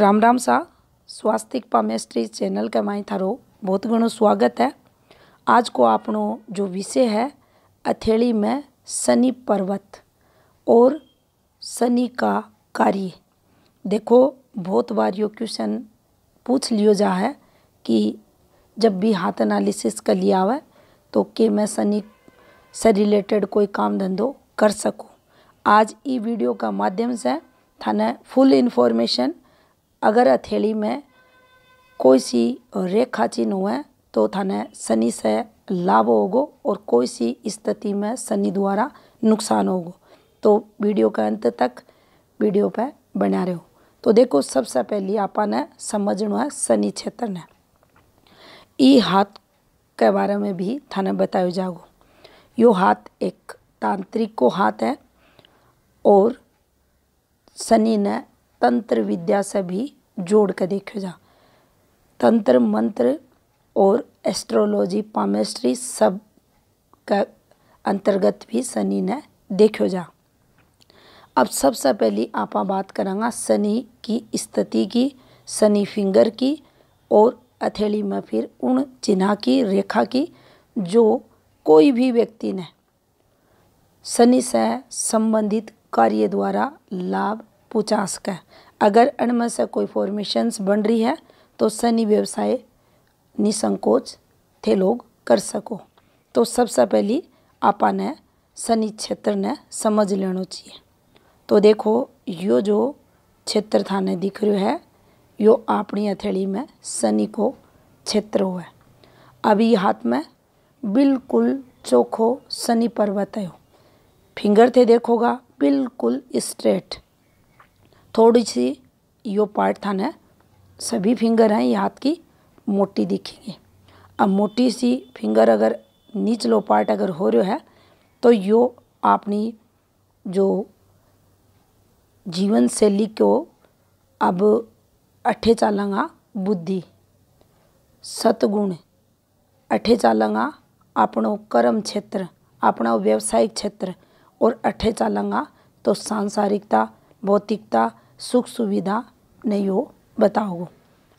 राम राम सा स्वास्तिक palmistry channel के माई थारो बहुत घणो स्वागत है आज को आपनो जो विषय है अथेली में शनि पर्वत और शनि का कार्य देखो बहुत बार यो क्वेश्चन पूछ लियो जा है कि जब भी हाथ एनालिसिस कर लिया हुआ तो के मैं शनि से रिलेटेड कोई काम धंधो कर सकूँ आज ई वीडियो का माध्यम से थाने फुल इन्फॉर्मेशन अगर हथेली में कोई सी रेखा चिन्ह हुए तो थाने शनि से लाभ होगो और कोई सी स्थिति में शनि द्वारा नुकसान होगो तो वीडियो का अंत तक वीडियो पे बना रहे हो तो देखो सबसे पहले आपने समझना है शनि क्षेत्र ने ई हाथ के बारे में भी थाने बताया जाओ यो हाथ एक तांत्रिक को हाथ है और शनि ने तंत्र विद्या से भी जोड़ के देखो जा तंत्र मंत्र और एस्ट्रोलॉजी पामेस्ट्री सब का अंतर्गत भी शनि ने देखो जा अब सबसे पहली आप बात करांगा शनि की स्थिति की शनि फिंगर की और अथेली में फिर उन चिन्ह की रेखा की जो कोई भी व्यक्ति ने शनि से संबंधित कार्य द्वारा लाभ पूछा सके अगर अणम से कोई फॉर्मेशंस बन रही है तो सनी व्यवसाय निसंकोच थे लोग कर सको तो सबसे पहली आपने शनि क्षेत्र ने समझ लेना चाहिए तो देखो यो जो क्षेत्र था ने दिख रो है यो अपनी हथेली में शनि को क्षेत्र हुआ है अभी हाथ में बिल्कुल चोखो शनि पर्वत है फिंगर थे देखोगा बिल्कुल स्ट्रेट थोड़ी सी यो पार्ट था ना सभी फिंगर हैं ये हाथ की मोटी दिखेंगे अब मोटी सी फिंगर अगर लो पार्ट अगर हो रो है तो यो आपनी जो जीवन शैली को अब अठे चालंगा बुद्धि सतगुण अठे चालंगा अपनो कर्म क्षेत्र अपना व्यवसायिक क्षेत्र और अठे चालंगा तो सांसारिकता भौतिकता सुख सुविधा नहीं हो बताओ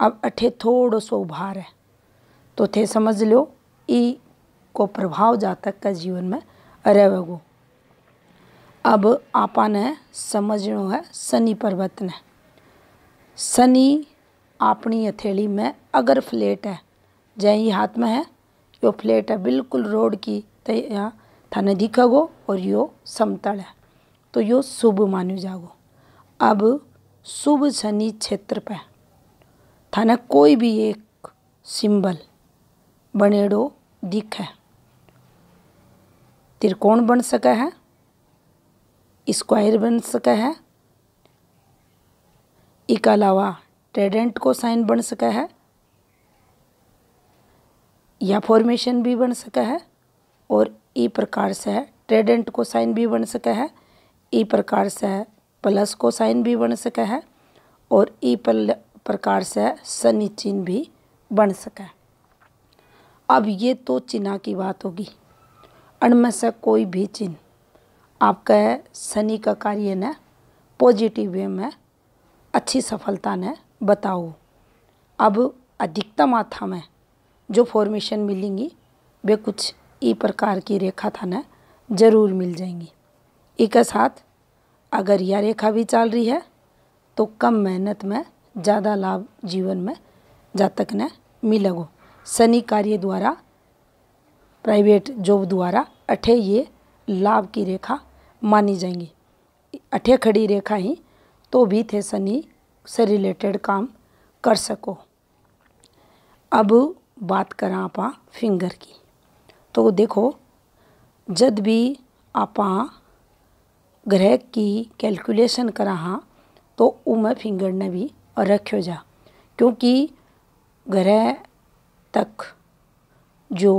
अब अठे थोड़ो सो उभार है तो थे समझ लो ई को प्रभाव जातक का जीवन में रहेगो अब आपा समझ लो है शनि पर्वत ने शनि अपनी हथेली में अगर फ्लेट है जय हाथ में है यो फ्लेट है बिल्कुल रोड की तैयार थाने दिखागो और यो समतल है तो यो शुभ मान्यू जागो अब शुभ शनि क्षेत्र पे थाने कोई भी एक सिंबल बनेड़ो दिखे त्रिकोण बन सके है स्क्वायर बन सके है इसके अलावा ट्रेडेंट को साइन बन सके है या फॉर्मेशन भी बन सके है और ई प्रकार से ट्रेडेंट को साइन भी बन सके है ई प्रकार से प्लस को साइन भी बन सका है और ई प्रकार से शनि चिन्ह भी बन सका है अब ये तो चिन्ह की बात होगी अणम से कोई भी चिन्ह आपका है शनि का कार्य ने पॉजिटिव वे में अच्छी सफलता ने बताओ अब अधिकतम आथा में जो फॉर्मेशन मिलेंगी वे कुछ ई प्रकार की रेखा था ना ज़रूर मिल जाएंगी एक साथ अगर यह रेखा भी चल रही है तो कम मेहनत में ज़्यादा लाभ जीवन में जातक ने मिलेगो शनि कार्य द्वारा प्राइवेट जॉब द्वारा अठे ये लाभ की रेखा मानी जाएंगी अठे खड़ी रेखा ही तो भी थे शनि से रिलेटेड काम कर सको अब बात करा आप फिंगर की तो देखो जब भी आप ग्रह की कैलकुलेशन करा हाँ तो उमें फिंगर ने भी रखो जा क्योंकि ग्रह तक जो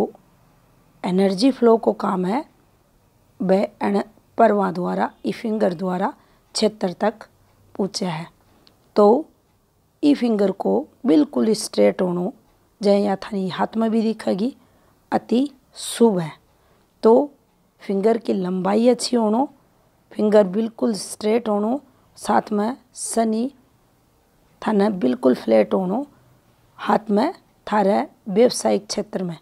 एनर्जी फ्लो को काम है वह अण परवा द्वारा ई फिंगर द्वारा क्षेत्र तक पहुँचा है तो ई फिंगर को बिल्कुल स्ट्रेट होनो जय या थानी हाथ में भी दिखेगी अति शुभ है तो फिंगर की लंबाई अच्छी होना फिंगर बिल्कुल स्ट्रेट होनो साथ में सनी थाना बिल्कुल फ्लैट होनो हाथ में थारे व्यवसायिक क्षेत्र में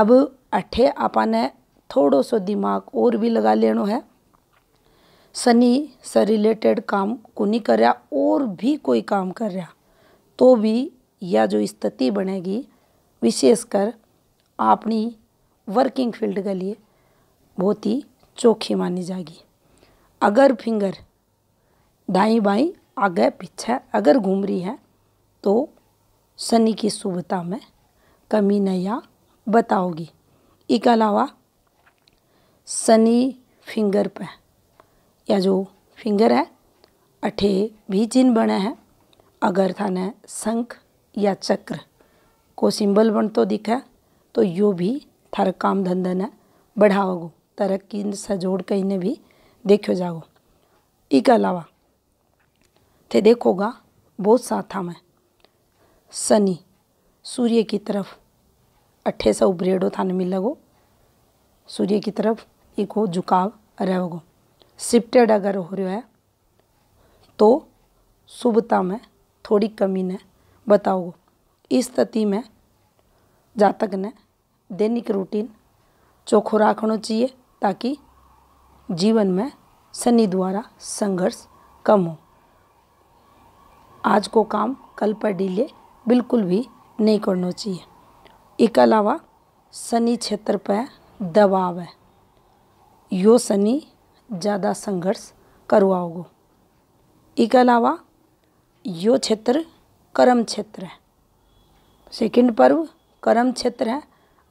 अब अठे आपने थोड़ो सो दिमाग और भी लगा लेनो है सनी से रिलेटेड काम को नहीं कर रहा और भी कोई काम कर रहा तो भी यह जो स्थिति बनेगी विशेषकर अपनी वर्किंग फील्ड के लिए बहुत ही चोखी मानी जाएगी अगर फिंगर दाई बाई आगे पीछे अगर घूम रही है तो शनि की शुभता में कमी नया बताओगी इसके अलावा शनि फिंगर पे या जो फिंगर है अठे भी चिन्ह बने हैं अगर थाने शंख या चक्र को सिंबल बन तो दिखे तो यो भी थर काम धंधा है बढ़ाओगो તરક્કી सजोड़ कहीं भी देखो જાઓ એ કે अलावा थे देखोगा बहुत सा था मैं सनी सूर्य की तरफ अट्ठे सौ था मिल मिलेगो सूर्य की तरफ एक हो झुकाव रहोगो शिफ्टेड अगर हो रहा है तो शुभता में थोड़ी कमी ने बताओगो इस स्थिति में जातक ने दैनिक रूटीन चोखो रखना चाहिए ताकि जीवन में शनि द्वारा संघर्ष कम हो आज को काम कल पर डीले बिल्कुल भी नहीं करना चाहिए एक अलावा शनि क्षेत्र पर दबाव है यो शनि ज़्यादा संघर्ष करवाओगो इसके अलावा यो क्षेत्र कर्म क्षेत्र है सेकंड पर्व कर्म क्षेत्र है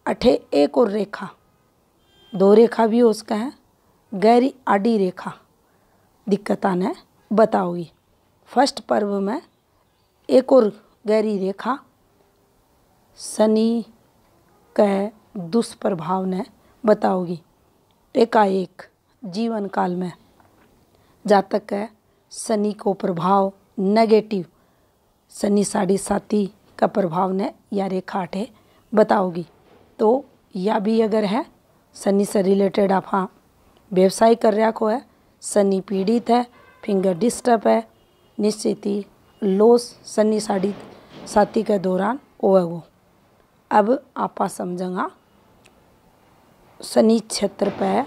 अठे एक और रेखा दो रेखा भी हो उसका है गहरी आडी रेखा दिक्कत आने बताओगी फर्स्ट पर्व में एक और गहरी रेखा शनि के दुष्प्रभाव ने बताओगी एकाएक जीवन काल में जातक है शनि को प्रभाव नेगेटिव शनि साढ़ी साथी का प्रभाव ने या रेखा आठे बताओगी तो या भी अगर है सनी से रिलेटेड आप हाँ व्यवसाय को है सनी पीड़ित है फिंगर डिस्टर्ब है निश्चित ही लोस सनी साड़ी साथी के दौरान ओ है वो अब आप समझेंगा सनी क्षेत्र पर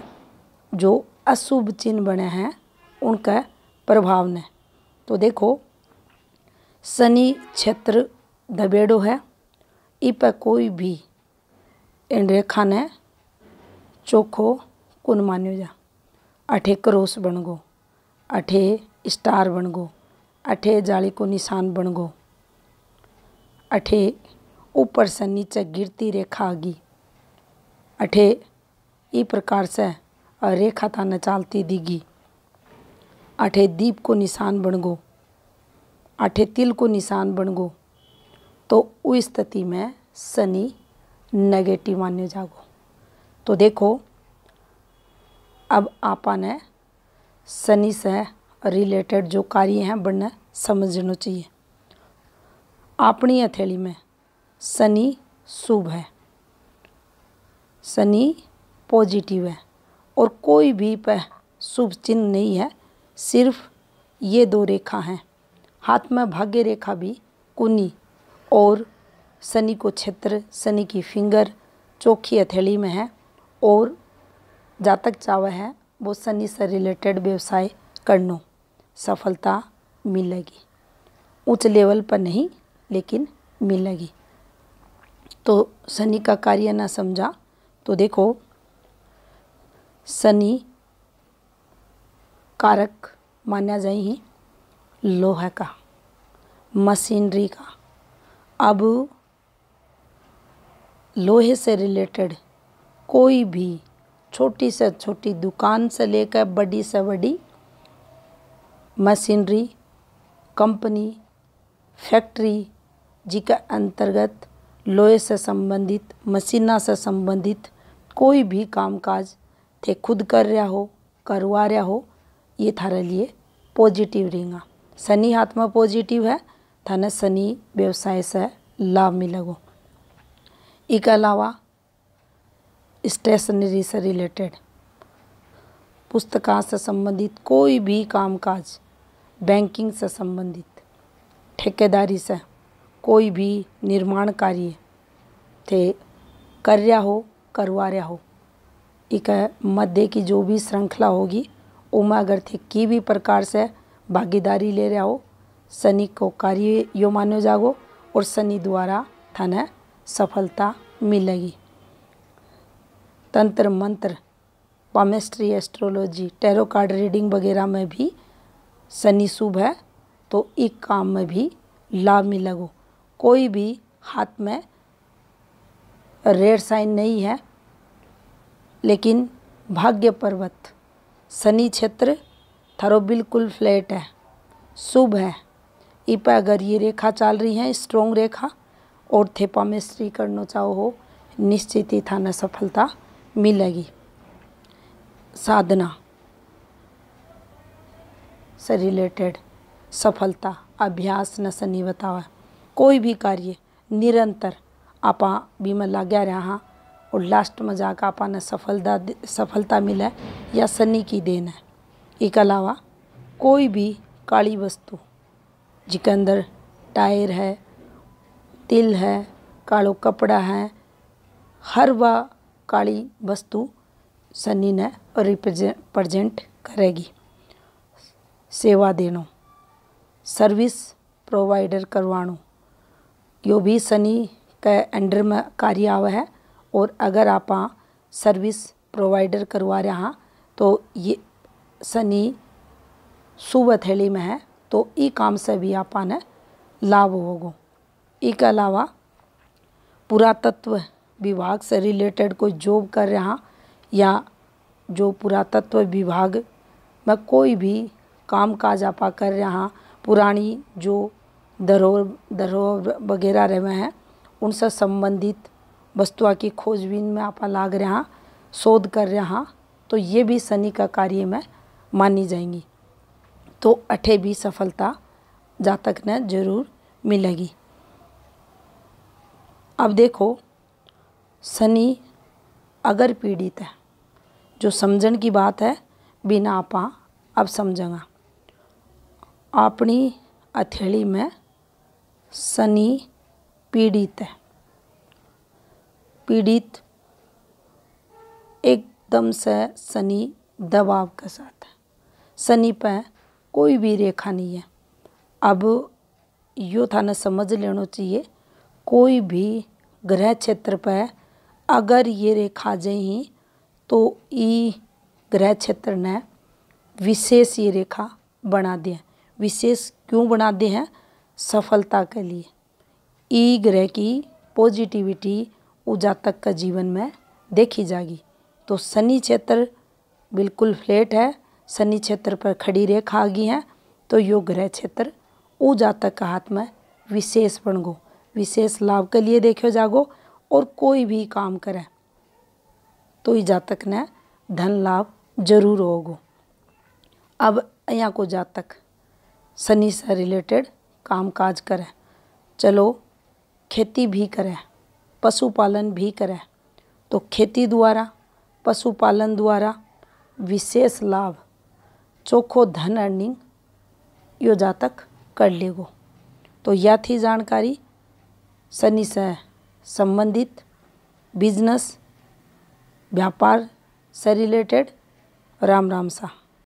जो अशुभ चिन्ह बने हैं उनका प्रभाव ने तो देखो सनी क्षेत्र दबेड़ो है इ पर कोई भी रेखा ने ચોખ્ખો जा માન્યો જા बन गो अठे स्टार बन गो अठे जाली को निशान गो अठे ऊपर से नीचे गिरती रेखा आगी अठे ई प्रकार से रेखा था नचालती दिगी अठे दीप को निशान गो अठे तिल को निशान गो तो उस स्थिति में शनि नेगेटिव मान्य जागो तो देखो अब आपा ने शनि से रिलेटेड जो कार्य हैं बनने समझना चाहिए अपनी हथेली में शनि शुभ है शनि पॉजिटिव है और कोई भी पह शुभ चिन्ह नहीं है सिर्फ ये दो रेखा हैं हाथ में भाग्य रेखा भी कुनी और शनि को क्षेत्र शनि की फिंगर चौखी हथेली में है और जातक चाव है वो सनी से रिलेटेड व्यवसाय करनो सफलता मिलेगी उच्च लेवल पर नहीं लेकिन मिलेगी तो शनि का कार्य ना समझा तो देखो सनी कारक माना जाए लोहे का मशीनरी का अब लोहे से रिलेटेड कोई भी छोटी से छोटी दुकान से लेकर बड़ी से बड़ी मशीनरी कंपनी फैक्ट्री जी अंतर्गत लोहे से संबंधित मशीना से संबंधित कोई भी कामकाज थे खुद कर रहा हो करवा रहा हो ये थारे लिए पॉजिटिव रहेगा शनि हाथ में पॉजिटिव है थाने शनि व्यवसाय से लाभ मिलेगा इसके अलावा स्टेशनरी से रिलेटेड पुस्तक से संबंधित कोई भी कामकाज बैंकिंग से संबंधित ठेकेदारी से कोई भी निर्माण कार्य थे कर रहा हो करवा रहा हो एक मध्य की जो भी श्रृंखला होगी उमा अगर थे की भी प्रकार से भागीदारी ले रहा हो शनि को कार्य यो मानो जागो और शनि द्वारा थाने सफलता मिलेगी तंत्र मंत्र palmistry astrology tarot card reading वगैरह में भी शनि शुभ है तो एक काम में भी लाभ मिलेगा कोई भी हाथ में रेड साइन नहीं है लेकिन भाग्य पर्वत शनि क्षेत्र थरो बिल्कुल फ्लैट है शुभ है इप अगर ये रेखा चल रही है स्ट्रोंग रेखा और थे पामेस्ट्री करना चाहो हो निश्चित ही थाना सफलता मिलेगी साधना से रिलेटेड सफलता अभ्यास न सनी बताओ कोई भी कार्य निरंतर आप बीमा लाग्या रहा हाँ और लास्ट में जाकर आप सफलता सफलता मिले या सनी की देन है एक अलावा कोई भी काली वस्तु जिसके अंदर टायर है तिल है कालो कपड़ा है हर वह काली वस्तु शनि ने प्रजेंट करेगी सेवा देनो सर्विस प्रोवाइडर करवाणो यो भी शनि के अंडर में कार्य आवे है और अगर आप सर्विस प्रोवाइडर करवा रहे हैं तो ये शनि शुभ थैली में है तो ई काम से भी आपने लाभ होगो इसके के अलावा पुरातत्व विभाग से रिलेटेड कोई जॉब कर हैं या जो पुरातत्व विभाग में कोई भी काम काज आपा कर हैं पुरानी जो धरोहर धरोहर वगैरह रहे हैं उनसे संबंधित वस्तुआ की खोजबीन में आपा लाग रहे हैं शोध कर हैं तो ये भी शनि का कार्य में मानी जाएंगी तो अठे भी सफलता जातक ने जरूर मिलेगी अब देखो शनि अगर पीड़ित है जो समझन की बात है बिना आपा अब समझेगा अपनी हथेली में शनि पीड़ित है पीड़ित एकदम से शनि दबाव के साथ है शनि पर कोई भी रेखा नहीं है अब यो थाने समझ लेना चाहिए कोई भी ग्रह क्षेत्र पर अगर ये रेखाजें ही तो ई ग्रह क्षेत्र ने विशेष ये रेखा बना दिया विशेष क्यों बना दे हैं सफलता के लिए ई ग्रह की पॉजिटिविटी ऊर्जा तक का जीवन में देखी जाएगी तो शनि क्षेत्र बिल्कुल फ्लैट है शनि क्षेत्र पर खड़ी रेखा आ गई है तो यो ग्रह क्षेत्र ऊर्जा तक का हाथ में विशेष बन गो विशेष लाभ के लिए देखो जागो और कोई भी काम करे तो ही जातक ने धन लाभ जरूर होगो अब यहाँ को जातक शनि से रिलेटेड काम काज करे चलो खेती भी करे पशुपालन भी करे तो खेती द्वारा पशुपालन द्वारा विशेष लाभ चोखो धन अर्निंग यो जातक कर लेगो तो यह थी जानकारी शनि से संबंधित बिजनेस व्यापार से रिलेटेड राम राम सा